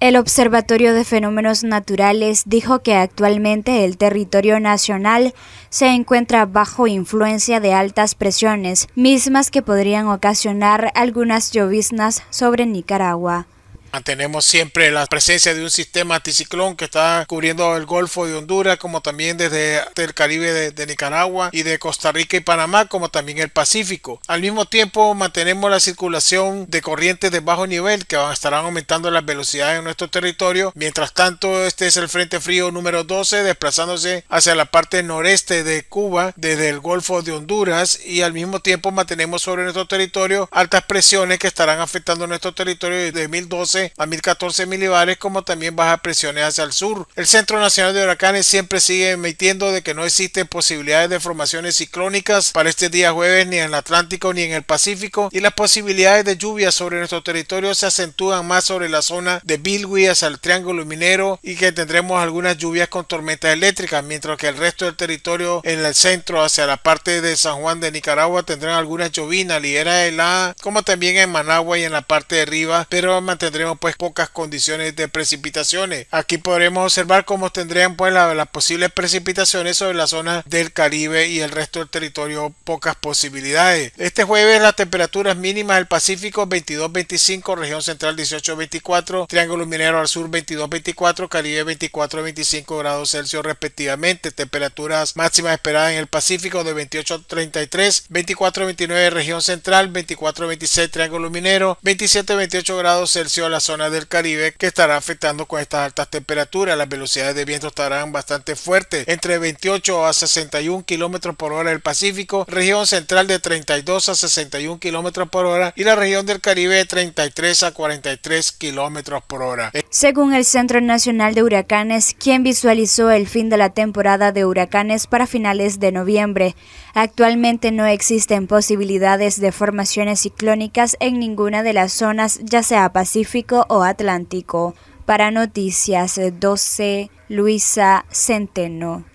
El Observatorio de Fenómenos Naturales dijo que actualmente el territorio nacional se encuentra bajo influencia de altas presiones, mismas que podrían ocasionar algunas lloviznas sobre Nicaragua. Mantenemos siempre la presencia de un sistema anticiclón que está cubriendo el Golfo de Honduras, como también desde el Caribe de, Nicaragua y de Costa Rica y Panamá, como también el Pacífico. Al mismo tiempo, mantenemos la circulación de corrientes de bajo nivel que estarán aumentando las velocidades en nuestro territorio. Mientras tanto, este es el Frente Frío número 12, desplazándose hacia la parte noreste de Cuba, desde el Golfo de Honduras, y al mismo tiempo mantenemos sobre nuestro territorio altas presiones que estarán afectando nuestro territorio de 2012 a 1014 milibares, como también bajas presiones hacia el sur. El Centro Nacional de Huracanes siempre sigue emitiendo de que no existen posibilidades de formaciones ciclónicas para este día jueves ni en el Atlántico ni en el Pacífico y las posibilidades de lluvia sobre nuestro territorio se acentúan más sobre la zona de Bilwi hacia el Triángulo Minero y que tendremos algunas lluvias con tormentas eléctricas, mientras que el resto del territorio en el centro hacia la parte de San Juan de Nicaragua tendrán algunas llovinas, ligera helada, como también en Managua y en la parte de arriba, pero mantendremos pues pocas condiciones de precipitaciones. Aquí podremos observar cómo tendrían pues las posibles precipitaciones sobre la zona del Caribe y el resto del territorio pocas posibilidades. Este jueves las temperaturas mínimas del Pacífico 22-25, región central 18-24, Triángulo Minero al sur 22-24, Caribe 24-25 grados Celsius respectivamente. Temperaturas máximas esperadas en el Pacífico de 28-33, 24-29 región central, 24-26 Triángulo Minero, 27-28 grados Celsius la zona del Caribe que estará afectando con estas altas temperaturas. Las velocidades de viento estarán bastante fuertes, entre 28 a 61 kilómetros por hora del Pacífico, región central de 32 a 61 kilómetros por hora y la región del Caribe de 33 a 43 kilómetros por hora. Según el Centro Nacional de Huracanes, quien visualizó el fin de la temporada de huracanes para finales de noviembre, actualmente no existen posibilidades de formaciones ciclónicas en ninguna de las zonas, ya sea Pacífico o Atlántico. Para Noticias 12, Luisa Centeno.